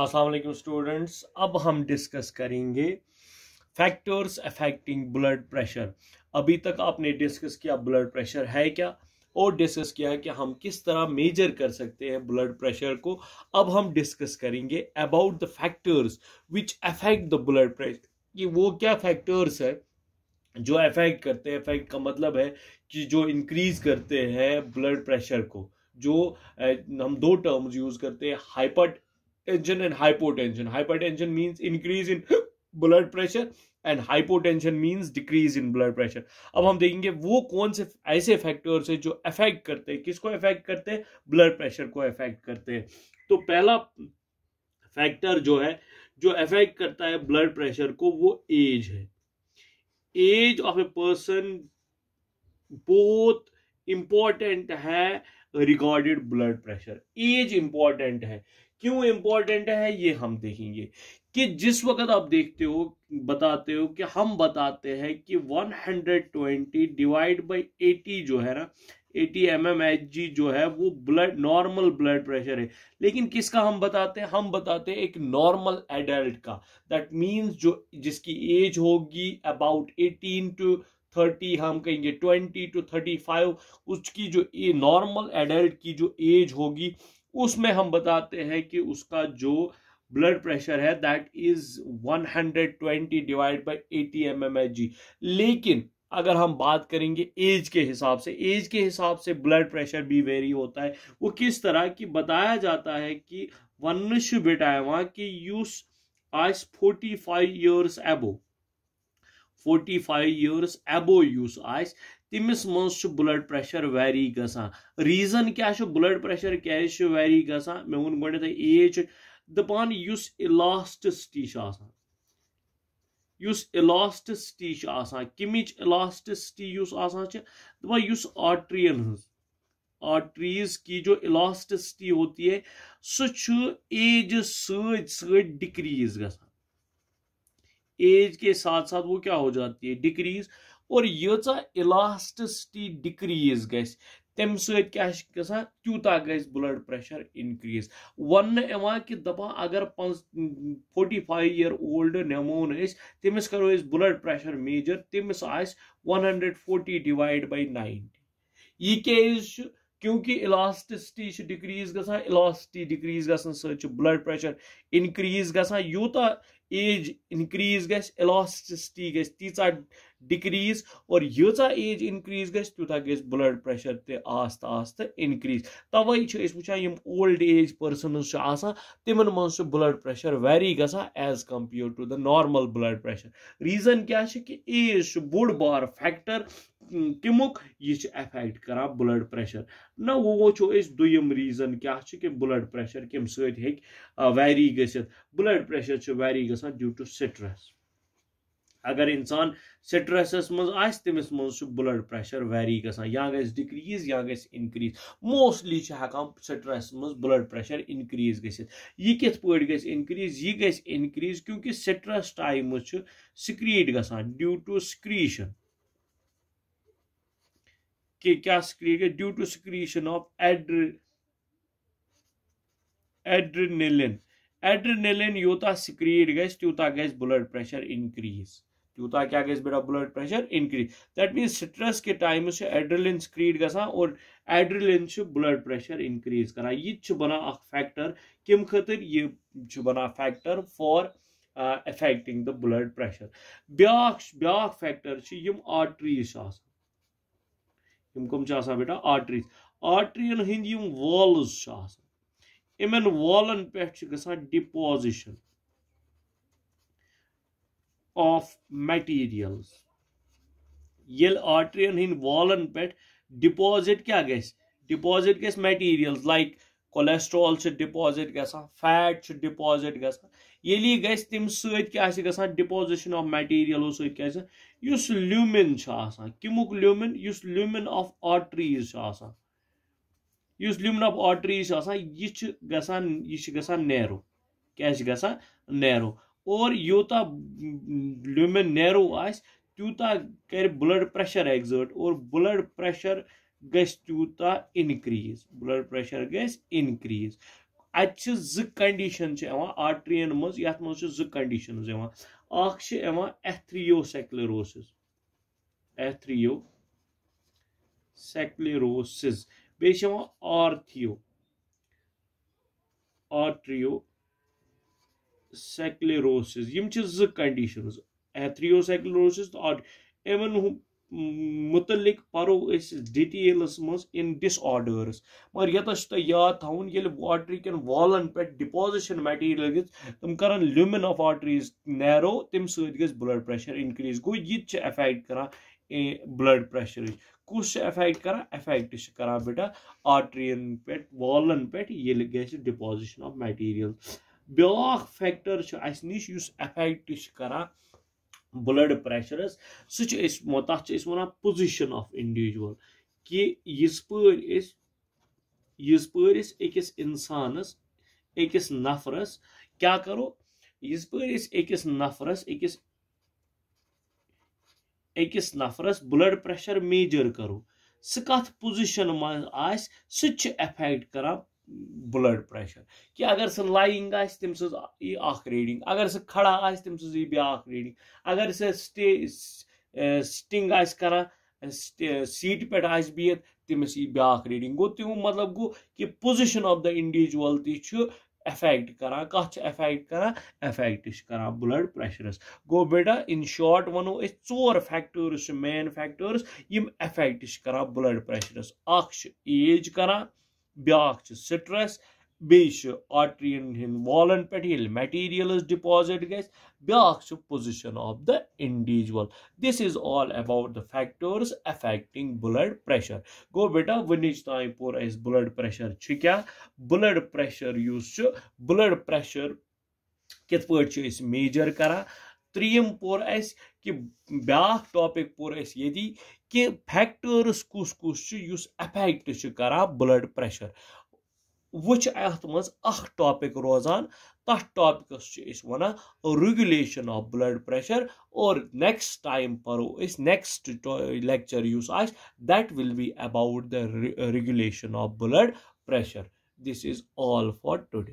Aslam students अब हम discuss करेंगे फैक्टर्स अफेक्टिंग ब्लड प्रेशर अभी तक आपने डिस्कस किया ब्लड प्रेशर है क्या और डिस्कस किया कि हम किस तरह मेजर कर सकते हैं ब्लड प्रेशर को अब हम डिस्कस करेंगे about the factors which affect the blood pressure कि वो क्या फैक्टर्स है जो अफेक्ट करते हैं अफेक्ट का मतलब है कि जो इंक्रीज करते हैं ब्लड प्रेशर को जो हम दो टर्म्स यूज करते हैं hyper tension and hypotension. Hypertension means increase in blood pressure and hypotension means decrease in blood pressure अब हम देखेंगे वो कौन से ऐसे फैक्टर्स है जो अफेक्ट करते हैं किसको अफेक्ट करते हैं ब्लड प्रेशर को अफेक्ट करते हैं तो पहला फैक्टर जो है जो अफेक्ट करता है ब्लड प्रेशर को वो एज है एज ऑफ ए पर्सन बहुत इंपॉर्टेंट है recorded blood pressure age important है क्यों इंपॉर्टेंट है ये हम देखेंगे कि जिस वक्त आप देखते हो बताते हो कि हम बताते हैं कि 120 डिवाइड बाय 80 जो है ना 80 एम एम एच जी जो है वो ब्लड नॉर्मल ब्लड प्रेशर है लेकिन किसका हम बताते हैं हम बताते हैं एक नॉर्मल एडल्ट का दैट मींस जो जिसकी एज होगी अबाउट 18 टू थर्टी हम कहेंगे ट्वेंटी टू थर्टी फाइव उसकी जो नॉर्मल एडल्ट की जो एज होगी उसमें हम बताते हैं कि उसका जो ब्लड प्रेशर है that is 120 divide by 80 M लेकिन अगर हम बात करेंगे एज के हिसाब से एज के हिसाब से ब्लड प्रेशर भी वेरी होता है वो किस तरह की बताया जाता है कि वनुष्य बेटा है वहां की फोर्टी आज years above forty five years above यूस आइस تٔمِس منٛز چھُ بٕلَڈ پرٛٮ۪شَر ویری گژھان ریٖزَن کیٛاہ چھُ بٕلَڈ پرٛٮ۪شَر کیٛازِ چھُ ویری گژھان مےٚ ووٚن گۄڈنٮ۪تھٕے ایج چھِ دَپان یُس اِلاسٹِسٹی چھِ آسان یُس اِلاسٹِسٹی چھِ آسان کَمِچ اِلاسٹِسٹی یُس آسان چھِ دَپان یُس آٹرٛیٖیَن ہٕنٛز آٹریٖز کی جو اِلاسٹِسٹی ہوتی ہے سُہ چھُ ایجہِ سۭتۍ سۭتۍ ڈِکریٖز گژھان एज के साथ साथ वो क्या हो जाती है डिक्रीज और यहाँ इलास्टिसिटी डिक्रीज ग तम सत्या तूता ब्लड प्रेशर इनक्रीज वन कि दपा अगर फोर्टी फाइव ईयर ओल्ड नमोन तमिस करो ब्लड प्रेशर मेजर तमिस one hundred forty divide by ninety यह क्या क्योंकि इलास्टिसिटी डिक्रीज ग इलास्टी डिक्रीज ग ब्लड प्रेशर इनक्रीज ग यूत ایج اِنکریٖز گژھِ اِلاسٹِسٹی گژھِ تیٖژاہ ڈِکریٖز اور ییٖژاہ ایج اِنکریٖز گژھِ تیوٗتاہ گژھِ بٕلَڈ پرٛٮ۪شَر تہِ آستہٕ آستہٕ اِنکریٖز تَوَے چھِ أسۍ وٕچھان یِم اولڈ ایج پٔرسَنٕز چھِ آسان تِمَن منٛز چھُ بٕلَڈ پرٛٮ۪شَر ویری گژھان as compared to the normal blood pressure reason کیٛاہ چھِ کہِ ایج چھُ بوٚڑ بار فیکٹَر تمیُک یہِ چھُ ایفیکٹ کران بٕلَڈ پرٛٮ۪شَر نہ وۄنۍ وٕچھو أسۍ دوٚیِم ریٖزَن کیٛاہ چھُ کہِ بٕلَڈ پرٛٮ۪شَر کَمہِ سۭتۍ ہیٚکہِ ویری گٔژھِتھ بٕلَڈ پرٛٮ۪شَر چھُ ویری گژھان گژھان ڈیوٗ ٹُو سِٹرٛس اگر اِنسان سِٹرٛسَس منٛز آسہِ تٔمِس منٛز چھُ بٕلَڈ پرٛٮ۪شَر ویری گژھان یا گژھِ ڈِکریٖز یا گژھِ اِنکرٛیٖز موسٹلی چھِ ہٮ۪کان سِٹرٛٮ۪س منٛز بٕلَڈ پرٛٮ۪شَر اِنکرٛیٖز گٔژھِتھ یہِ کِتھ پٲٹھۍ گژھِ اِنکرٛیٖز یہِ گژھِ اِنکرٛیٖز کیونکہِ سِٹرٛٮ۪س ٹایمہٕ چھُ سِکرٛیٖٹ گژھان ڈیوٗ ٹُو سِکرٛیٖشَن کہِ کیٛاہ سِکرٛیٖٹ گژھِ ڈیوٗ ٹُو سِکرٛیٖشَن آف ایڈر ایڈرِنِلِن एड्रेनलिन यूत सिक्रिएट गज त्यूता गज ब्लड प्रेशर इंक्रीज त्यूता क्या गज बेटा blood increase increase that mean stress के टाइम एड्रेलिन सिक्रिएट ग और से ब्लड प्रेशर इनक्रीज कर यह बना फैक्टर कम खतर यह बना factor for affecting the blood pressure ब्या ब्या फैक्टर यम आर्टरीज यम कम बेटा आर्टरीज आर्टरीन वॉल्स یِمن والن پٮ۪ٹھ چھِ گژھان ڈِپوزِشن آف میٹیٖریلز ییٚلہِ آٹرین ہٕنٛدۍ والن پٮ۪ٹھ ڈِپوزِٹ کیٛاہ گژھِ ڈِپوزِٹ گژھِ میٹیٖریلز لایک کولسٹرول چھُ ڈِپوزِٹ گژھان فیٹ چھُ ڈِپوزِٹ گژھان ییٚلہِ یہِ گژھِ تَمہِ سۭتۍ کیٛاہ آسہِ گژھان ڈِپوزِشن آف میٹیٖریلو سۭتۍ کیٛاہ آسہِ یُس لیوٗمِن چھُ آسان کَمیُک لیوٗمِن یُس لیوٗمِن آف آٹریٖز چھُ آسان यस लिमन ऑफ आर्टरी यह नैरो क्या नैरो और यूत लिमन नैरो आूत कर ब्लड प्रेशर एग्जर्ट और ब्लड प्रशर गूत इनक्रीज ब्लड प्रेशर गनक्रीज अत कंडीशन आर्टरीन मज ये मज कंडीशन एथ्रियोसेक्लेरोसिस एथ्रियो सेक्लेरोसिस बेशम और थियो आट्रियो सेक्लेरोसिस यम छ ज कंडीशंस एट्रियो सेक्लेरोसिस तो और एवन मुतलिक परो इस डिटेल्स मस इन डिसऑर्डर्स मगर यतस त तो याद थाउन येले वाटरी कैन वॉलन पे डिपोजिशन मटेरियल गिस तुम करन ल्यूमिन ऑफ आर्टरीज नैरो तिम सुइट गिस ब्लड प्रेशर इंक्रीज गो यित छ अफेक्ट करा ब्लड प्रेशर कुस एफेक्ट कर एफेक्ट कर बेटा आर्टरीन पे वालन पे ये गि डिपोजिशन ऑफ मटेरियल ब्या फैक्टर नश एफेक्ट कर ब्लड प्रेशरस सह वन पोजिशन ऑफ इंडिविजुअल कि यज पे यज पे अकिस इंसानस अकिस नफरस क्या करो यज पे अकिस नफरस अकिस أکِس نفرس بٕلڈ پریشر میجر کرو سُہ کتھ پُزِشن منٛز آسہِ سُہ تہِ چھُ ایٚفیکٹ کران بٕلڈ پریشر کہِ اگر سُہ لایِنٛگ آسہِ تٔمۍ سٕنٛز یی اکھ ریٖڈِنٛگ اگر سُہ کھڑا آسہِ تٔمۍ سٕنٛز یی بیٛاکھ ریٖڈِنٛگ اگر سُہ سٹے سِٹِنٛگ آسہِ کران سیٖٹہِ پٮ۪ٹھ آسہِ بِہِتھ تٔمِس یی بیٛاکھ ریٖڈِنٛگ گوٚو تِہُنٛد مطلب گوٚو کہِ پُزِشن آف دَ اِنڈیٖجوَل تہِ چھُ ایفیکٹ کران کتھ چھِ ایفیکٹ کران ایفیکٹ چھِ کران بٕلڈ پریشرس گوٚو بیٹا اِن شاٹ وَنو أسۍ ژور فیکٹٲرٕس چھِ مین فیکٹٲرٕس یِم ایفیکٹ چھِ کران بٕلڈ پریشرس اکھ چھِ ایج کران بیٛاکھ چھِ سٹرٛٮ۪س बेट्रियन हिंद वालन पे मटीरियल डिपॉजिट ग ब्याा position of the individual this is all about the factors affecting blood pressure गो बेटा वनिच तम पोर अस ब्लड प्रेशर क्या ब्लड प्रेशर उस ब्लड प्रेशर कित पे मेजर कर त्रम पोर अस कि ब्या टॉपिक पोर अस ये कि फैक्टर्स कस कस एफेक्ट कर ब्लड प्रेशर وۄنۍ چھِ اَتھ منٛز اَکھ ٹاپِک روزان تَتھ ٹاپِکَس چھِ أسۍ وَنان ریٚگُلیشَن آف بٕلَڈ پرٛٮ۪شَر اور نیٚکٕسٹ ٹایم پَرو أسۍ نیٚکٕسٹ لیٚکچَر یُس آسہِ that will be about the regulation of blood pressure this is all for ٹُڈے